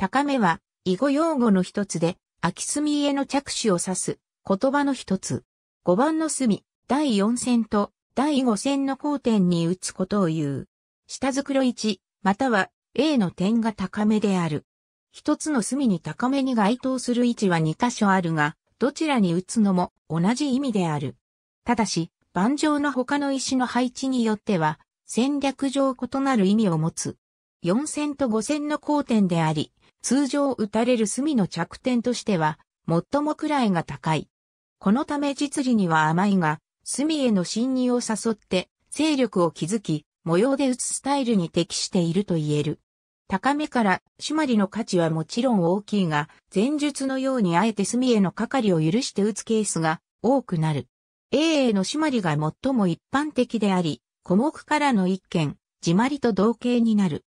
高めは、囲碁用語の一つで、秋隅への着手を指す言葉の一つ。5番の隅、第4線と第5線の交点に打つことを言う。下袋一、または A の点が高めである。一つの隅に高めに該当する位置は2箇所あるが、どちらに打つのも同じ意味である。ただし、盤上の他の石の配置によっては、戦略上異なる意味を持つ。4 0と5 0の交点であり、通常打たれる隅の着点としては、最も位が高い。このため実利には甘いが、隅への侵入を誘って、勢力を築き、模様で打つスタイルに適していると言える。高めから、シマリの価値はもちろん大きいが、前述のようにあえて隅への係を許して打つケースが多くなる。A a のシマリが最も一般的であり、小目からの一件、自まりと同型になる。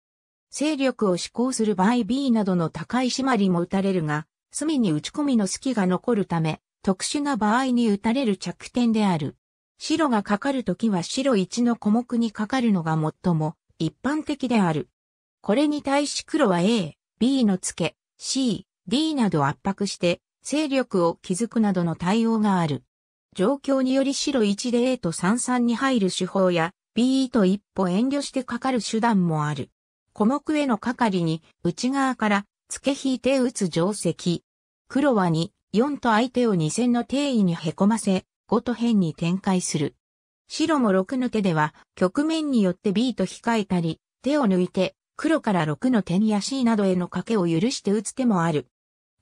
勢力を施行する場合 B などの高い締まりも打たれるが、隅に打ち込みの隙が残るため、特殊な場合に打たれる着点である。白がかかるときは白1の小目にかかるのが最も一般的である。これに対し黒は A、B の付け、C、D などを圧迫して、勢力を築くなどの対応がある。状況により白1で A と33に入る手法や、B と一歩遠慮してかかる手段もある。小目への係に内側から付け引いて打つ定石。黒は2、4と相手を2線の定位に凹ませ、5と辺に展開する。白も6の手では、局面によって B と控えたり、手を抜いて、黒から6の点や C などへの賭けを許して打つ手もある。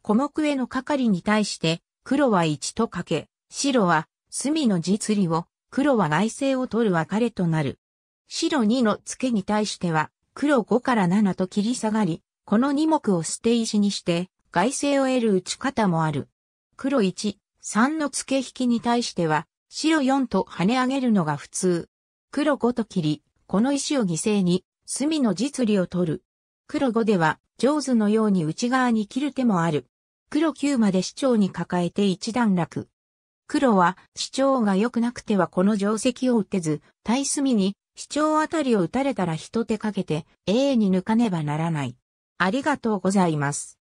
小目への係に対して、黒は1と賭け、白は隅の実利を、黒は外勢を取る別れとなる。白2の付けに対しては、黒5から7と切り下がり、この2目を捨て石にして、外勢を得る打ち方もある。黒1、3の付け引きに対しては、白4と跳ね上げるのが普通。黒5と切り、この石を犠牲に、隅の実利を取る。黒5では、上手のように内側に切る手もある。黒9まで市長に抱えて一段落。黒は、市長が良くなくてはこの定石を打てず、対隅に、市長あたりを撃たれたら一手かけて、A に抜かねばならない。ありがとうございます。